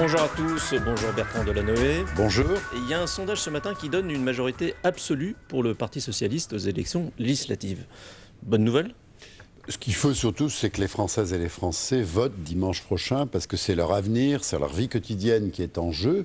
Bonjour à tous, bonjour Bertrand Delanoë. Bonjour. Il y a un sondage ce matin qui donne une majorité absolue pour le Parti socialiste aux élections législatives. Bonne nouvelle ce qu'il faut surtout, c'est que les Françaises et les Français votent dimanche prochain parce que c'est leur avenir, c'est leur vie quotidienne qui est en jeu.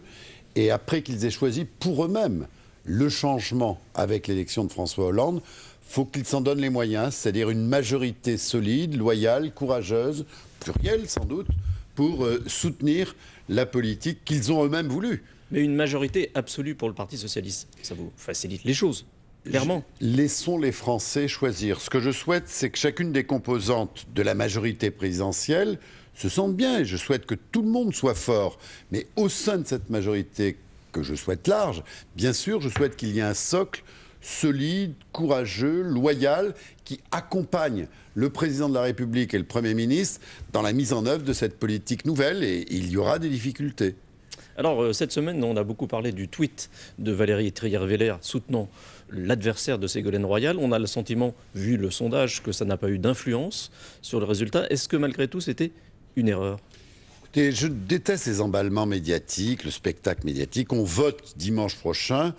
Et après qu'ils aient choisi pour eux-mêmes le changement avec l'élection de François Hollande, faut qu'ils s'en donnent les moyens, c'est-à-dire une majorité solide, loyale, courageuse, plurielle sans doute, pour euh, soutenir la politique qu'ils ont eux-mêmes voulu. Mais une majorité absolue pour le Parti socialiste, ça vous facilite les choses. Clairement. Laissons les Français choisir. Ce que je souhaite, c'est que chacune des composantes de la majorité présidentielle se sente bien. Et je souhaite que tout le monde soit fort. Mais au sein de cette majorité que je souhaite large, bien sûr, je souhaite qu'il y ait un socle solide, courageux, loyal, qui accompagne le président de la République et le Premier ministre dans la mise en œuvre de cette politique nouvelle et il y aura des difficultés. Alors, euh, cette semaine, on a beaucoup parlé du tweet de Valérie Trier-Veller soutenant l'adversaire de Ségolène Royal. On a le sentiment, vu le sondage, que ça n'a pas eu d'influence sur le résultat. Est-ce que malgré tout, c'était une erreur Écoutez, je déteste les emballements médiatiques, le spectacle médiatique. On vote dimanche prochain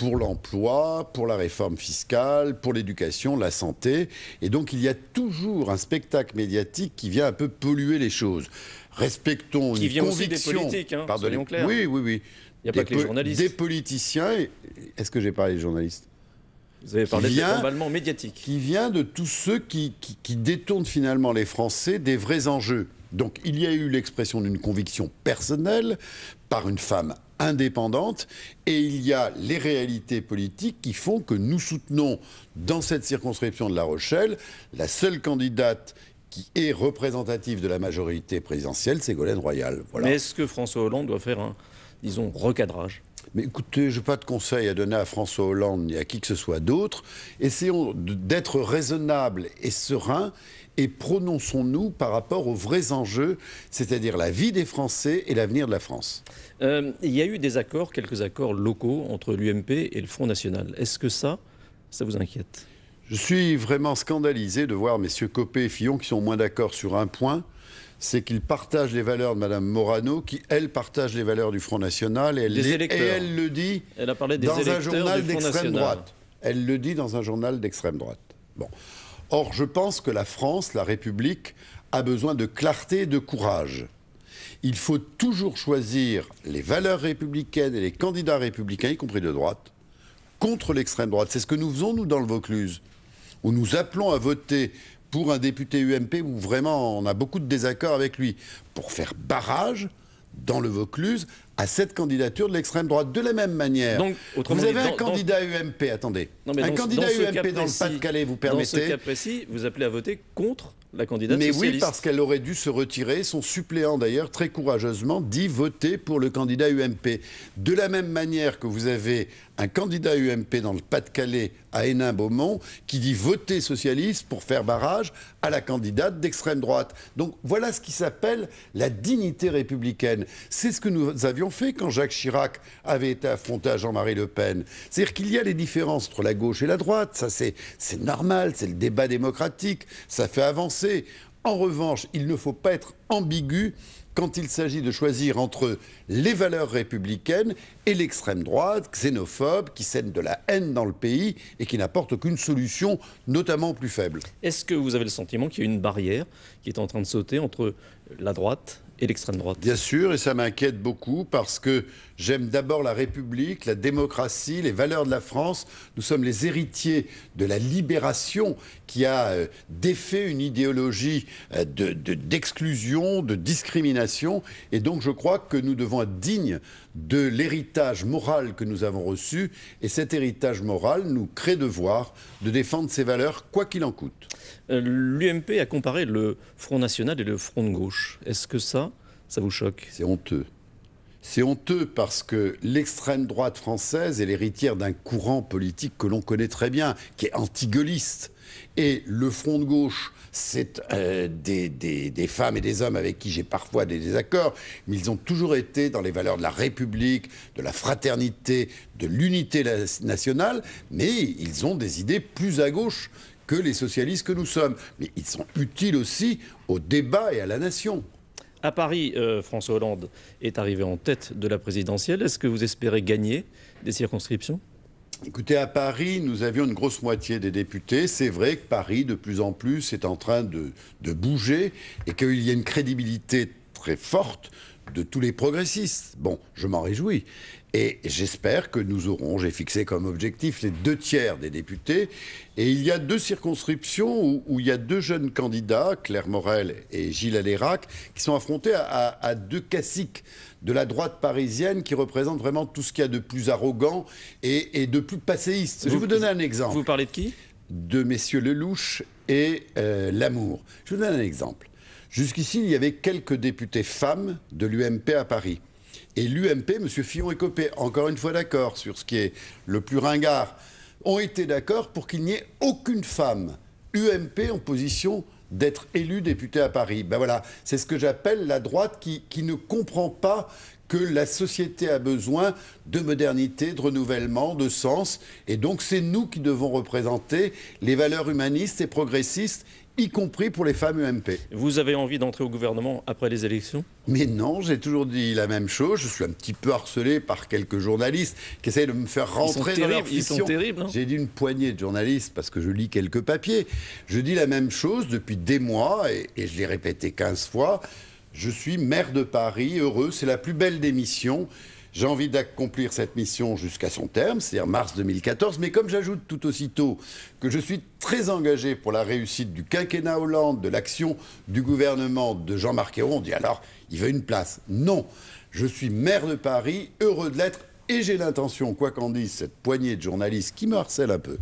pour l'emploi, pour la réforme fiscale, pour l'éducation, la santé. Et donc il y a toujours un spectacle médiatique qui vient un peu polluer les choses. Respectons qui vient Aussi des politiques, hein, Oui, oui, oui. Il n'y a pas que les journalistes. Des politiciens. Est-ce que j'ai parlé des journalistes vous avez parlé vient, de médiatique. Qui vient de tous ceux qui détournent finalement les Français des vrais enjeux. Donc il y a eu l'expression d'une conviction personnelle par une femme indépendante et il y a les réalités politiques qui font que nous soutenons dans cette circonscription de La Rochelle la seule candidate qui est représentative de la majorité présidentielle, Ségolène Royal. Mais est-ce que François Hollande doit faire un, disons, recadrage mais écoutez, je n'ai pas de conseil à donner à François Hollande ni à qui que ce soit d'autre. Essayons d'être raisonnables et sereins et prononçons-nous par rapport aux vrais enjeux, c'est-à-dire la vie des Français et l'avenir de la France. Euh, il y a eu des accords, quelques accords locaux entre l'UMP et le Front National. Est-ce que ça, ça vous inquiète Je suis vraiment scandalisé de voir messieurs Copé et Fillon qui sont moins d'accord sur un point c'est qu'il partage les valeurs de Mme Morano, qui, elle, partage les valeurs du Front National, et elle, et elle le dit dans un journal d'extrême droite. Elle le dit dans un journal d'extrême droite. Bon. Or, je pense que la France, la République, a besoin de clarté et de courage. Il faut toujours choisir les valeurs républicaines et les candidats républicains, y compris de droite, contre l'extrême droite. C'est ce que nous faisons, nous, dans le Vaucluse, où nous appelons à voter pour un député UMP où vraiment on a beaucoup de désaccords avec lui, pour faire barrage dans le Vaucluse à cette candidature de l'extrême droite. De la même manière, vous avez un candidat UMP, attendez, un candidat UMP dans le Pas-de-Calais, vous permettez... Dans ce cas précis, vous appelez à voter contre la candidate Mais oui, parce qu'elle aurait dû se retirer. Son suppléant, d'ailleurs, très courageusement, dit voter pour le candidat UMP. De la même manière que vous avez un candidat UMP dans le Pas-de-Calais, à Hénin-Beaumont, qui dit voter socialiste pour faire barrage à la candidate d'extrême droite. Donc voilà ce qui s'appelle la dignité républicaine. C'est ce que nous avions fait quand Jacques Chirac avait été affronté à Jean-Marie Le Pen. C'est-à-dire qu'il y a les différences entre la gauche et la droite. Ça, c'est normal, c'est le débat démocratique, ça fait avancer en revanche, il ne faut pas être ambigu quand il s'agit de choisir entre les valeurs républicaines et l'extrême droite, xénophobe, qui sème de la haine dans le pays et qui n'apporte aucune solution, notamment plus faible. Est-ce que vous avez le sentiment qu'il y a une barrière qui est en train de sauter entre la droite et l'extrême droite. Bien sûr, et ça m'inquiète beaucoup parce que j'aime d'abord la République, la démocratie, les valeurs de la France. Nous sommes les héritiers de la libération qui a euh, défait une idéologie euh, d'exclusion, de, de discrimination. Et donc je crois que nous devons être dignes de l'héritage moral que nous avons reçu. Et cet héritage moral nous crée devoir de défendre ces valeurs, quoi qu'il en coûte. Euh, L'UMP a comparé le Front National et le Front de gauche. Est-ce que ça, ça vous choque C'est honteux. C'est honteux parce que l'extrême droite française est l'héritière d'un courant politique que l'on connaît très bien, qui est anti-gaulliste. Et le front de gauche, c'est euh, des, femmes et des hommes avec qui j'ai parfois des désaccords, mais ils ont toujours été dans les valeurs de la République, de la fraternité, de l'unité nationale, mais ils ont des idées plus à gauche que les socialistes que nous sommes. Mais ils sont utiles aussi au débat et à la nation. À Paris, euh, François Hollande est arrivé en tête de la présidentielle. Est-ce que vous espérez gagner des circonscriptions Écoutez, à Paris, nous avions une grosse moitié des députés. C'est vrai que Paris, de plus en plus, est en train de, de bouger et qu'il y a une crédibilité très forte de tous les progressistes. Bon, je m'en réjouis. Et j'espère que nous aurons, j'ai fixé comme objectif les deux tiers des députés. Et il y a deux circonscriptions où, il y a deux jeunes candidats, Claire Morel et Gilles Alérac, qui sont affrontés à, deux caciques de la droite parisienne qui représentent vraiment tout ce qu'il y a de plus arrogant et, de plus passéiste. je vais vous donner un exemple. Vous parlez de qui De messieurs Lelouch et euh, Lamour. Je vous donne un exemple. Jusqu'ici, il y avait quelques députés femmes de l'UMP à Paris. Et l'UMP, M. Fillon et Copé, encore une fois d'accord sur ce qui est le plus ringard, ont été d'accord pour qu'il n'y ait aucune femme UMP en position d'être élue députée à Paris. Ben voilà, c'est ce que j'appelle la droite qui, qui ne comprend pas que la société a besoin de modernité, de renouvellement, de sens. Et donc c'est nous qui devons représenter les valeurs humanistes et progressistes y compris pour les femmes UMP. Vous avez envie d'entrer au gouvernement après les élections Mais non, j'ai toujours dit la même chose. Je suis un petit peu harcelé par quelques journalistes qui essayent de me faire rentrer dans leur fiction. Ils sont terribles. Hein. J'ai dit une poignée de journalistes parce que je lis quelques papiers. Je dis la même chose depuis des mois et, et je l'ai répété 15 fois. Je suis maire de Paris, heureux, c'est la plus belle démission… missions. J'ai envie d'accomplir cette mission jusqu'à son terme, c'est-à-dire mars 2014. Mais comme j'ajoute tout aussitôt que je suis très engagé pour la réussite du quinquennat Hollande, de l'action du gouvernement de Jean-Marc Ayrault, on dit alors, il veut une place. Non, je suis maire de Paris, heureux de l'être, et j'ai l'intention, quoi qu'en dise cette poignée de journalistes qui me harcèlent un peu,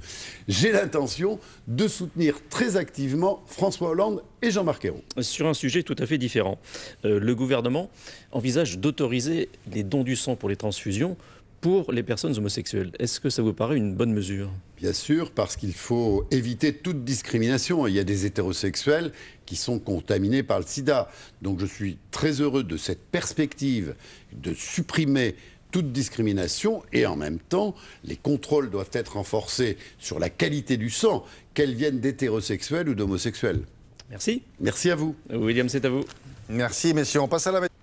j'ai l'intention de soutenir très activement François Hollande et Jean-Marc Ayrault. Sur un sujet tout à fait différent. Euh, le gouvernement envisage d'autoriser les dons du sang pour les transfusions pour les personnes homosexuelles. Est-ce que ça vous paraît une bonne mesure Bien sûr, parce qu'il faut éviter toute discrimination. Il y a des hétérosexuels qui sont contaminés par le sida. Donc je suis très heureux de cette perspective de supprimer toute discrimination et en même temps, les contrôles doivent être renforcés sur la qualité du sang, qu'elle vienne d'hétérosexuels ou d'homosexuels. Merci. Merci à vous. William, c'est à vous. Merci, messieurs. On passe à la